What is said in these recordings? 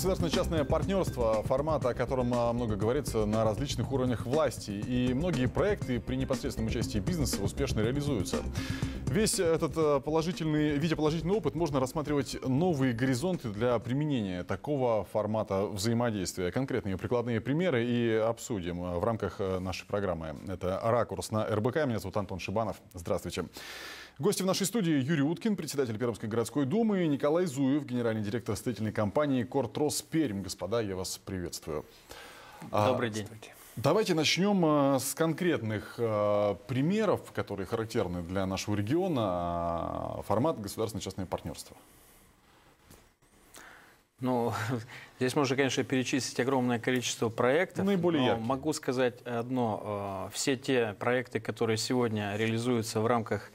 Государственно-частное партнерство – формат, о котором а, много говорится на различных уровнях власти. И многие проекты при непосредственном участии бизнеса успешно реализуются. Весь этот э, положительный, видя положительный опыт можно рассматривать новые горизонты для применения такого формата взаимодействия. Конкретные прикладные примеры и обсудим э, в рамках э, нашей программы. Это «Ракурс» на РБК. Меня зовут Антон Шибанов. Здравствуйте. Гости в нашей студии Юрий Уткин, председатель Пермской городской думы, и Николай Зуев, генеральный директор строительной компании «Кортрос Пермь». Господа, я вас приветствую. А, Добрый день. Давайте начнем э, с конкретных э, примеров, которые характерны для нашего региона, э, формат государственно частного партнерства. Ну, здесь можно, конечно, перечислить огромное количество проектов. Наиболее но яркие. могу сказать одно. Все те проекты, которые сегодня реализуются в рамках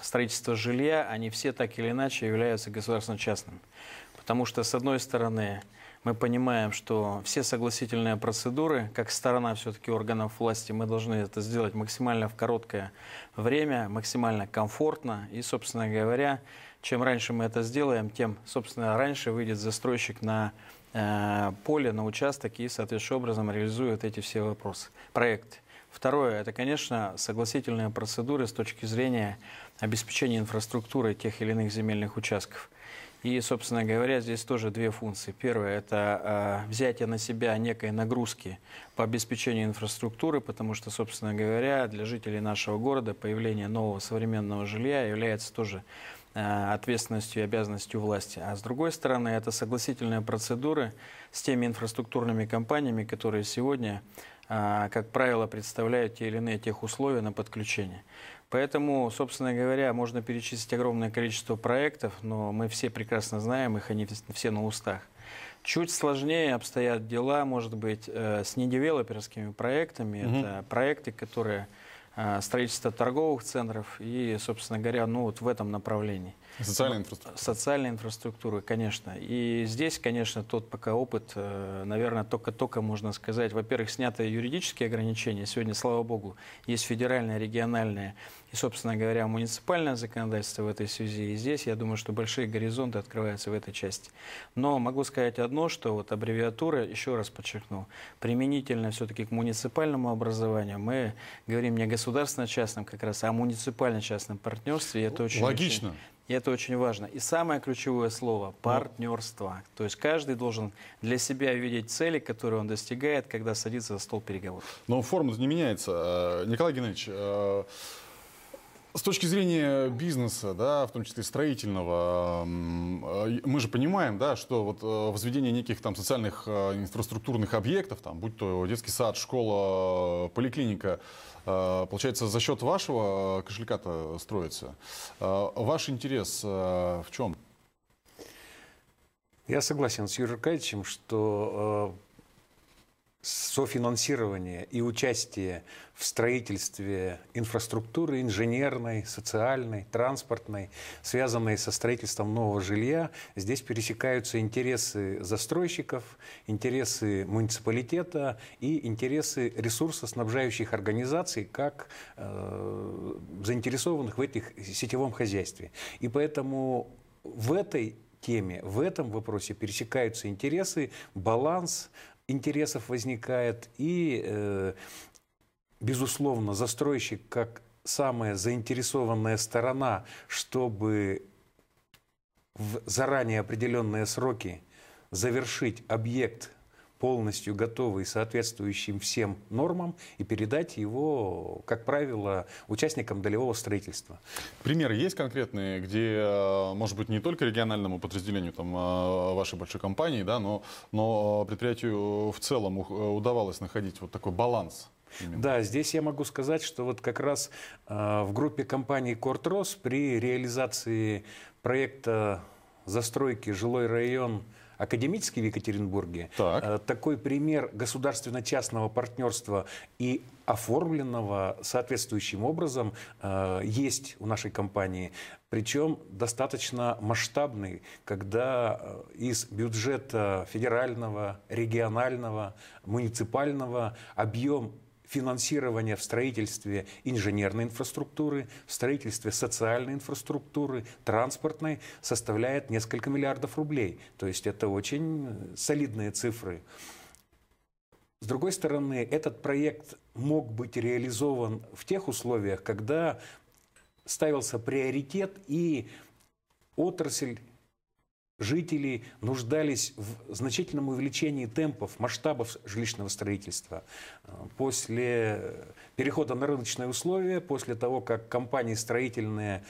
строительства жилья, они все так или иначе являются государственно-частными. Потому что, с одной стороны, мы понимаем, что все согласительные процедуры, как сторона все-таки органов власти, мы должны это сделать максимально в короткое время, максимально комфортно. И, собственно говоря, чем раньше мы это сделаем, тем, собственно, раньше выйдет застройщик на э, поле, на участок и, соответствующим образом, реализует эти все вопросы, проект. Второе, это, конечно, согласительные процедуры с точки зрения обеспечения инфраструктуры тех или иных земельных участков. И, собственно говоря, здесь тоже две функции. Первая – это э, взятие на себя некой нагрузки по обеспечению инфраструктуры, потому что, собственно говоря, для жителей нашего города появление нового современного жилья является тоже а, ответственностью и обязанностью власти. А с другой стороны, это согласительные процедуры с теми инфраструктурными компаниями, которые сегодня, а, как правило, представляют те или иные тех условия на подключение. Поэтому, собственно говоря, можно перечислить огромное количество проектов, но мы все прекрасно знаем их, они все на устах. Чуть сложнее обстоят дела, может быть, э, с недевелоперскими проектами. Угу. Это проекты, которые э, строительство торговых центров и, собственно говоря, ну вот в этом направлении. Социальной инфраструктуры. Социальной инфраструктуры, конечно. И здесь, конечно, тот пока опыт, э, наверное, только-только можно сказать. Во-первых, сняты юридические ограничения. Сегодня, слава богу, есть федеральное, региональное и, собственно говоря, муниципальное законодательство в этой связи. И здесь, я думаю, что большие горизонты открываются в этой части. Но могу сказать одно, что вот аббревиатура, еще раз подчеркну, применительно все-таки к муниципальному образованию. Мы говорим не о государственно-частном как раз, а о муниципально-частном партнерстве. И это очень, Логично. Очень и это очень важно. И самое ключевое слово – партнерство. То есть каждый должен для себя видеть цели, которые он достигает, когда садится за стол переговоров. Но форма не меняется. Э, Николай Геннадьевич, э, с точки зрения бизнеса, да, в том числе строительного, э, мы же понимаем, да, что вот возведение неких там социальных инфраструктурных объектов, там, будь то детский сад, школа, поликлиника, а, получается, за счет вашего а, кошелька-то строится. А, ваш интерес в чем? Я согласен с Юрием Аркадьевичем, что софинансирование и участие в строительстве инфраструктуры инженерной, социальной, транспортной, связанной со строительством нового жилья. Здесь пересекаются интересы застройщиков, интересы муниципалитета и интересы ресурсоснабжающих организаций, как э, заинтересованных в этих сетевом хозяйстве. И поэтому в этой теме. В этом вопросе пересекаются интересы, баланс, интересов возникает, и, э, безусловно, застройщик как самая заинтересованная сторона, чтобы в заранее определенные сроки завершить объект полностью готовый, соответствующим всем нормам, и передать его, как правило, участникам долевого строительства. Примеры есть конкретные, где, э, может быть, не только региональному подразделению там, э, вашей большой компании, да, но, но э, предприятию в целом удавалось находить вот такой баланс? Именно. Да, здесь я могу сказать, что вот как раз в группе компании «Кортрос» при реализации проекта застройки «Жилой район» академический в Екатеринбурге. Так. Э, такой пример государственно-частного партнерства и оформленного соответствующим образом э, есть у нашей компании. Причем достаточно масштабный, когда э, из бюджета федерального, регионального, муниципального объем финансирования в строительстве инженерной инфраструктуры, в строительстве социальной инфраструктуры, транспортной составляет несколько миллиардов рублей. То есть это очень солидные цифры. С другой стороны, этот проект мог быть реализован в тех условиях, когда ставился приоритет и отрасль жители нуждались в значительном увеличении темпов, масштабов жилищного строительства. Э, после перехода на рыночные условия, после того, как компании строительные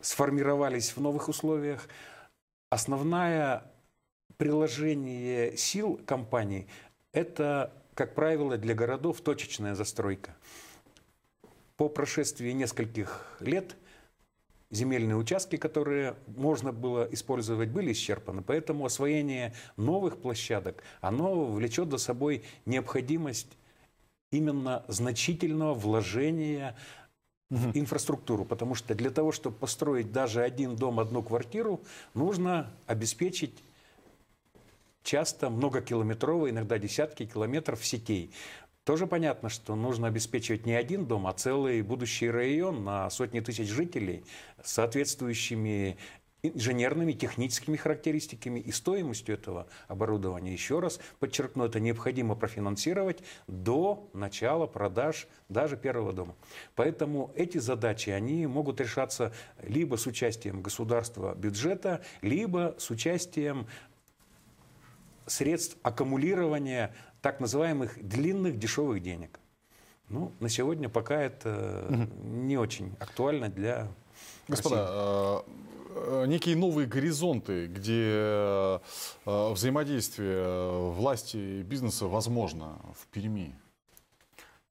сформировались в новых условиях, основное приложение сил компаний – это, как правило, для городов точечная застройка. По прошествии нескольких лет – земельные участки, которые можно было использовать, были исчерпаны. Поэтому освоение новых площадок, оно влечет за собой необходимость именно значительного вложения в инфраструктуру, потому что для того, чтобы построить даже один дом, одну квартиру, нужно обеспечить часто многокилометровые, иногда десятки километров сетей. Тоже понятно, что нужно обеспечивать не один дом, а целый будущий район на сотни тысяч жителей с соответствующими инженерными, техническими характеристиками и стоимостью этого оборудования. Еще раз подчеркну, это необходимо профинансировать до начала продаж даже первого дома. Поэтому эти задачи, они могут решаться либо с участием государства бюджета, либо с участием средств аккумулирования так называемых длинных дешевых денег. Ну, на сегодня пока это угу. не очень актуально для Господа, России. Э, э, некие новые горизонты, где взаимодействие власти и бизнеса возможно в Перми.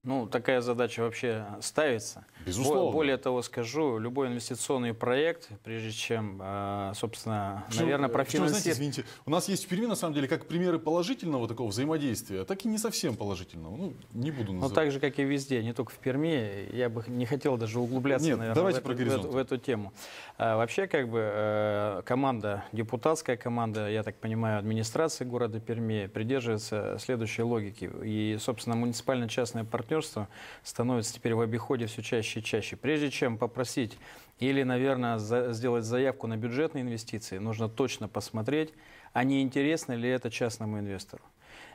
Ну, такая задача вообще ставится. Безусловно. Более того скажу, любой инвестиционный проект, прежде чем, а, собственно, Причем, наверное, э, профинансировать... Знаете, извините, у нас есть в Перми, на самом деле, как примеры положительного такого взаимодействия, так и не совсем положительного. Ну, не буду называть. Ну, так же, как и везде, не только в Перми. Я бы не хотел даже углубляться, Нет, наверное, давайте в, про эту, в, эту тему. А, вообще, как бы, э, команда, депутатская команда, я так понимаю, администрации города Перми придерживается следующей логики. И, собственно, муниципально-частное партнерство партнерства становится теперь в обиходе все чаще и чаще. Прежде чем попросить или, наверное, за, сделать заявку на бюджетные инвестиции, нужно точно посмотреть, а не интересно ли это частному инвестору.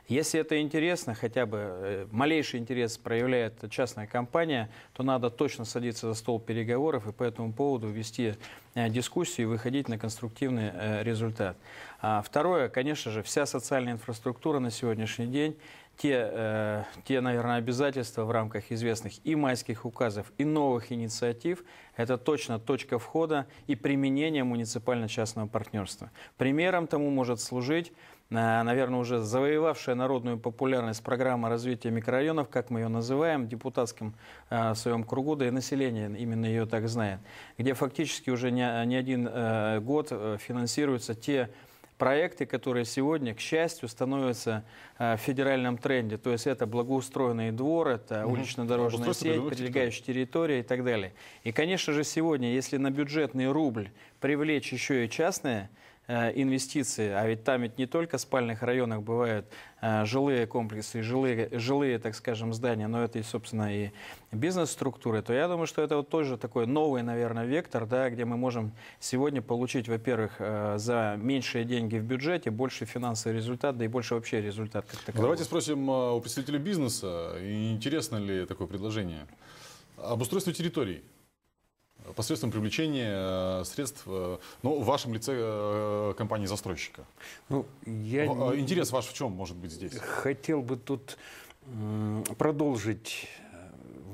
Если это интересно, хотя бы э, малейший интерес проявляет частная компания, то надо точно садиться за стол переговоров и по этому поводу вести э, дискуссию и выходить на конструктивный э, результат. А второе, конечно же, вся социальная инфраструктура на сегодняшний день те, э, те, наверное, обязательства в рамках известных и майских указов, и новых инициатив, это точно точка входа и применение муниципально-частного партнерства. Примером тому может служить э, наверное, уже завоевавшая народную популярность программа развития микрорайонов, как мы ее называем, депутатским э, в своем кругу, да и население именно ее так знает, где фактически уже не, не один э, год э, финансируются те проекты, которые сегодня, к счастью, становятся э, в федеральном тренде. То есть это благоустроенный двор, это угу. улично-дорожная сеть, прилегающая территория и так далее. И, конечно же, сегодня, если на бюджетный рубль привлечь еще и частное Э, инвестиции, а ведь там ведь не только в спальных районах бывают э, жилые комплексы, жилые, жилые, так скажем, здания, но это и, собственно, и бизнес-структуры, то я думаю, что это вот тоже такой новый, наверное, вектор, да, где мы можем сегодня получить, во-первых, э, за меньшие деньги в бюджете больше финансовый результат, да и больше вообще результат. Как таковой. Давайте спросим у представителей бизнеса, интересно ли такое предложение. Обустройство территорий посредством привлечения э, средств, э, ну, в вашем лице э, компании-застройщика. Ну, я Интерес не... ваш в чем может быть здесь? Хотел бы тут продолжить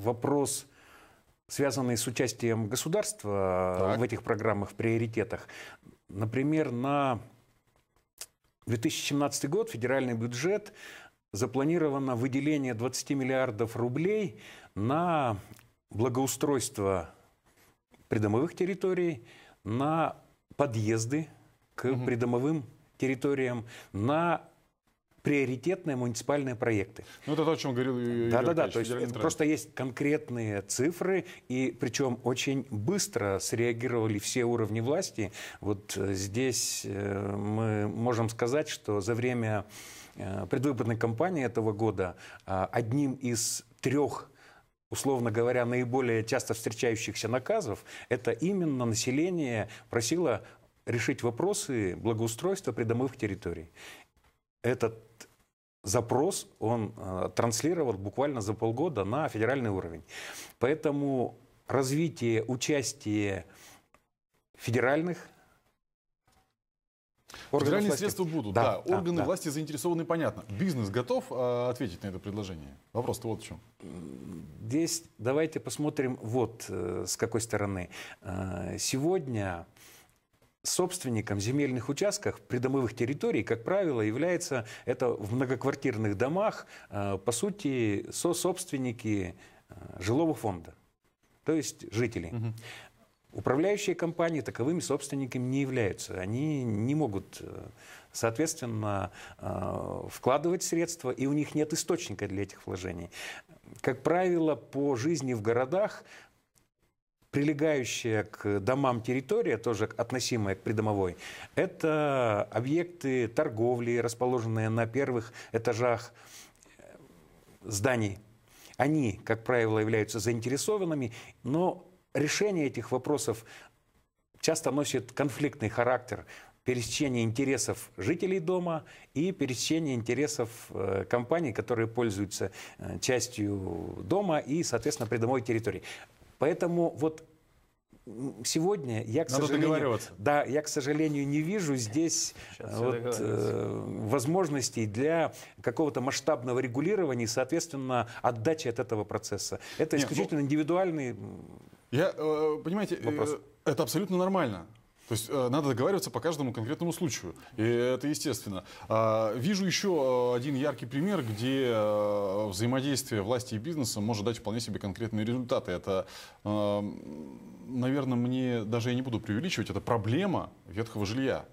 вопрос, связанный с участием государства так. в этих программах, в приоритетах. Например, на 2017 год федеральный бюджет запланировано выделение 20 миллиардов рублей на благоустройство придомовых территорий на подъезды к угу. придомовым территориям, на приоритетные муниципальные проекты. Ну, это то, о чем говорил Да, да, да. То есть это просто есть конкретные цифры, и причем очень быстро среагировали все уровни власти. Вот э, здесь э, мы можем сказать, что за время э, предвыборной кампании этого года а, одним из трех условно говоря, наиболее часто встречающихся наказов, это именно население просило решить вопросы благоустройства придомовых территорий. Этот запрос, он э, транслировал буквально за полгода на федеральный уровень. Поэтому развитие участия федеральных Федеральные власти. средства будут, да. да. Органы да. власти заинтересованы, понятно. Бизнес готов а, ответить на это предложение? Вопрос-то вот в чем. Здесь давайте посмотрим вот э, с какой стороны. Э, сегодня собственником земельных участков придомовых территорий, как правило, является это в многоквартирных домах, э, по сути, со собственники жилого фонда то есть жителей. Угу. Управляющие компании таковыми собственниками не являются. Они не могут, э, соответственно, э, вкладывать средства, и у них нет источника для этих вложений. Как правило, по жизни в городах прилегающая к домам территория, тоже относимая к придомовой, это объекты торговли, расположенные на первых этажах э, зданий. Они, как правило, являются заинтересованными, но решение этих вопросов часто носит конфликтный характер пересечение интересов жителей дома и пересечение интересов э, компаний, которые пользуются э, частью дома и, соответственно, придомовой территории. Поэтому вот сегодня я, к Надо сожалению, да, я, к сожалению, не вижу здесь э, вот, э, возможностей для какого-то масштабного регулирования и, соответственно, отдачи от этого процесса. Это Нет, исключительно ну... индивидуальный я, э, понимаете, э, Вопрос. это абсолютно нормально. То есть э, надо договариваться по каждому конкретному случаю. И это естественно. А, вижу еще один яркий пример, где взаимодействие власти и бизнеса может дать вполне себе конкретные результаты. Это, наверное, мне даже я не буду преувеличивать, это проблема ветхого жилья.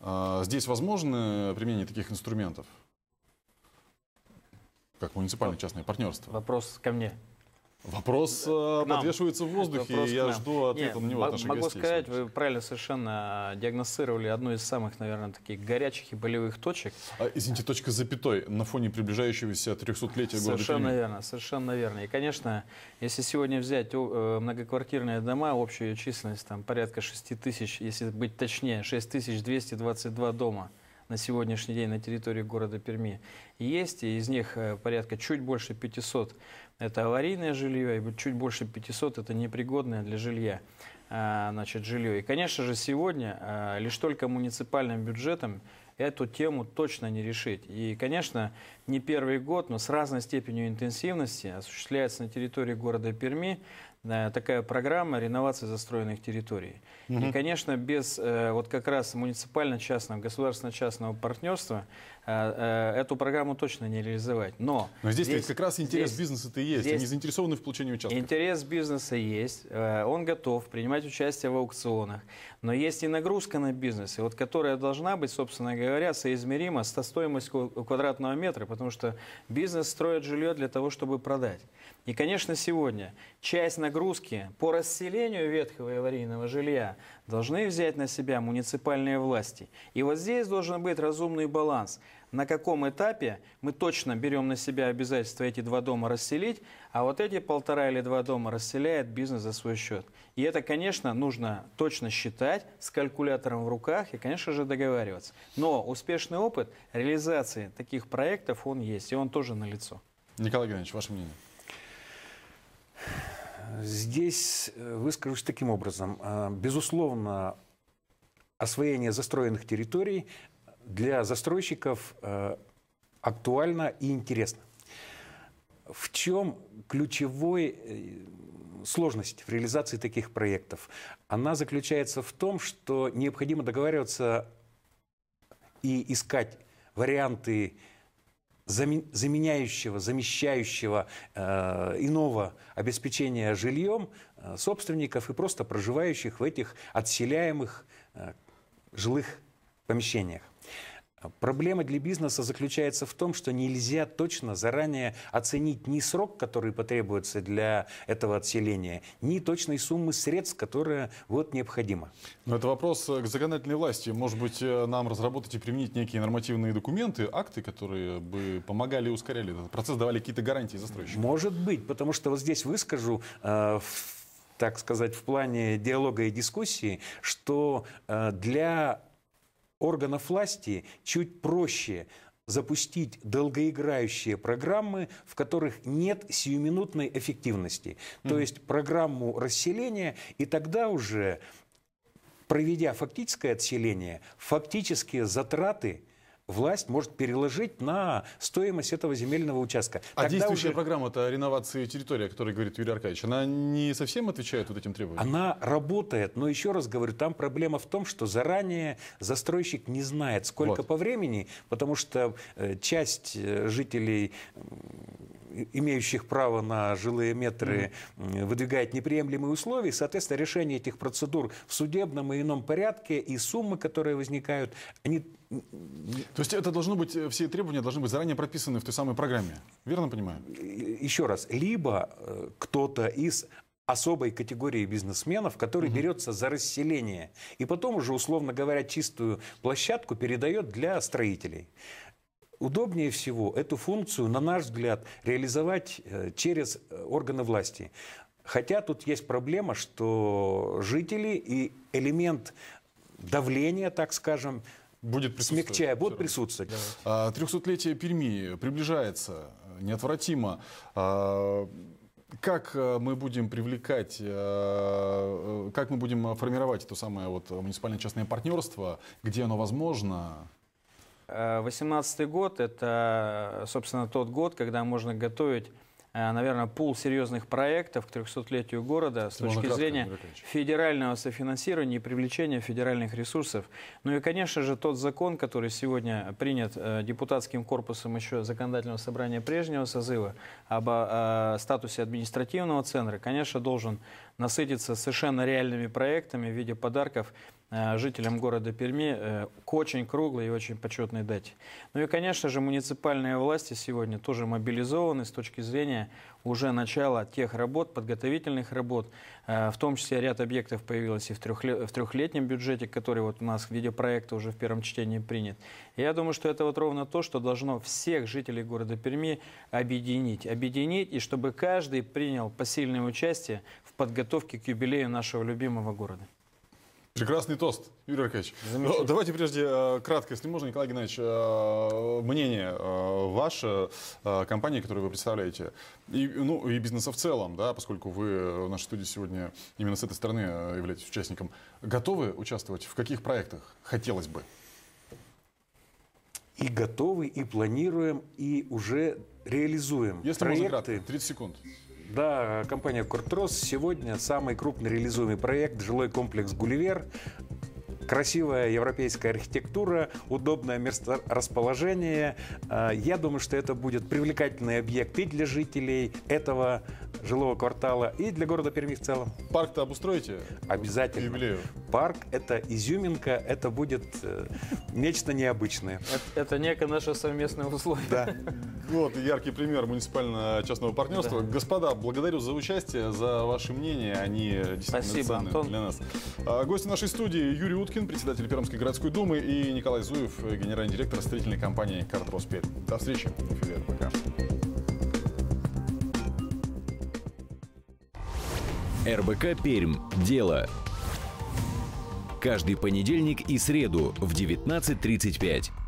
А, здесь возможно применение таких инструментов, как муниципальное частное партнерство. Вопрос ко мне. Вопрос к э, подвешивается в воздухе, и я жду ответа Нет, на него от Могу гостей, сказать, вы правильно совершенно диагностировали одну из самых, наверное, таких горячих и болевых точек. А, извините, точка с запятой на фоне приближающегося 300-летия города Совершенно Перми. верно, совершенно верно. И, конечно, если сегодня взять э, многоквартирные дома, общую численность там порядка 6 тысяч, если быть точнее, 6222 дома – на сегодняшний день на территории города Перми есть. И из них э, порядка чуть больше 500 – это аварийное жилье, и чуть больше 500 – это непригодное для жилья э, значит, жилье. И, конечно же, сегодня э, лишь только муниципальным бюджетом эту тему точно не решить. И, конечно, не первый год, но с разной степенью интенсивности осуществляется на территории города Перми Э, такая программа реновации застроенных территорий. Угу. И, конечно, без э, вот как раз муниципально-частного, государственно-частного партнерства э, эту программу точно не реализовать. Но, Но здесь, здесь как раз интерес здесь, бизнеса-то и есть. Здесь Они заинтересованы в получении участка. Интерес бизнеса есть. Он готов принимать участие в аукционах. Но есть и нагрузка на бизнес, вот, которая должна быть, собственно говоря, соизмерима с стоимостью квадратного метра, потому что бизнес строит жилье для того, чтобы продать. И, конечно, сегодня часть нагрузки по расселению ветхого и аварийного жилья должны взять на себя муниципальные власти. И вот здесь должен быть разумный баланс. На каком этапе мы точно берем на себя обязательство эти два дома расселить, а вот эти полтора или два дома расселяет бизнес за свой счет. И это, конечно, нужно точно считать с калькулятором в руках и, конечно же, договариваться. Но успешный опыт реализации таких проектов, он есть, и он тоже налицо. Николай Геннадьевич, ваше мнение? Здесь э, выскажусь таким образом. Э, безусловно, освоение застроенных территорий для застройщиков э, актуально и интересно. В чем ключевой сложность в реализации таких проектов? Она заключается в том, что необходимо договариваться и искать варианты заменяющего, замещающего э, иного обеспечения жильем э, собственников и просто проживающих в этих отселяемых э, жилых помещениях. Проблема для бизнеса заключается в том, что нельзя точно заранее оценить ни срок, который потребуется для этого отселения, ни точной суммы средств, которая вот необходима. Но это вопрос э, к законодательной власти. Может быть, э, нам разработать и применить некие нормативные документы, акты, которые бы помогали и ускоряли этот процесс, давали какие-то гарантии застройщикам? Может быть, потому что вот здесь выскажу э, так сказать, в плане диалога и дискуссии, что э, для органов власти чуть проще запустить долгоиграющие программы, в которых нет сиюминутной эффективности. Mm-hmm. То есть программу расселения, и тогда уже, проведя фактическое отселение, фактические затраты власть может переложить на стоимость этого земельного участка. А Тогда действующая уже... программа-то реновации территории, о которой говорит Юрий Аркадьевич, она не совсем отвечает вот этим требованиям? Она работает, но еще раз говорю, там проблема в том, что заранее застройщик не знает, сколько вот. по времени, потому что э, часть э, жителей имеющих право на жилые метры, выдвигает неприемлемые условия. соответственно, решение этих процедур в судебном и ином порядке и суммы, которые возникают, они... То есть это должно быть, э, все требования должны быть заранее прописаны в той самой программе. Верно понимаю? Еще раз. Либо э, кто-то из особой категории бизнесменов, который угу. берется за расселение и потом уже, условно говоря, чистую площадку передает для строителей удобнее всего эту функцию, на наш взгляд, реализовать э, через э, органы власти. Хотя тут есть проблема, что жители и элемент давления, так скажем, будет присутствовать. Смягчая, будут присутствовать. Да. А, Перми приближается э, неотвратимо. А, как мы будем привлекать, как мы будем формировать то самое вот муниципальное частное партнерство, где оно возможно? 18 э, год – это, э, собственно, тот год, когда можно готовить э, наверное, пул серьезных проектов к 300-летию города с точки зрения федерального софинансирования и привлечения федеральных ресурсов. Ну и, конечно же, тот закон, который сегодня принят депутатским корпусом еще законодательного собрания прежнего созыва об статусе административного центра, конечно, должен насытиться совершенно реальными проектами в виде подарков Э, жителям города Перми э, к очень круглой и очень почетной дате. Ну и, конечно же, муниципальные власти сегодня тоже мобилизованы с точки зрения уже начала тех работ, подготовительных работ. Э, в том числе ряд объектов появилось и в, трехлетнем бюджете, который вот у нас в виде проекта уже в первом чтении принят. я думаю, что это вот ровно то, что должно всех жителей города Перми объединить. Объединить, и чтобы каждый принял посильное участие в подготовке к юбилею нашего любимого города. Прекрасный тост, Юрий Аркадьевич. Ну, давайте прежде э, кратко, если можно, Николай Геннадьевич, э, мнение э, ваше, компании, которую вы представляете, и, ну, и бизнеса в целом, да, поскольку вы в нашей студии сегодня именно с этой стороны являетесь участником, готовы участвовать в каких проектах хотелось бы? И готовы, и планируем, и уже реализуем. Если проекты. можно кратко, 30 секунд. Да, компания «Куртрос» сегодня самый крупный реализуемый проект «Жилой комплекс Гулливер». Красивая европейская архитектура, удобное месторасположение. Э, я думаю, что это будет привлекательный объект и для жителей этого жилого квартала и для города Перми в целом. Парк-то обустроите? Обязательно. Юбилею. Парк – это изюминка, это будет э, нечто необычное. Это, это некое наше совместное условие. Да. Вот яркий пример муниципально-частного партнерства. Да. Господа, благодарю за участие, за ваше мнение. Они действительно Спасибо, Антон. для нас. А, гости нашей студии Юрий Уткин, председатель Пермской городской думы, и Николай Зуев, генеральный директор строительной компании «Картроспель». До встречи в Пока. РБК «Пермь. Дело». Каждый понедельник и среду в 19.35.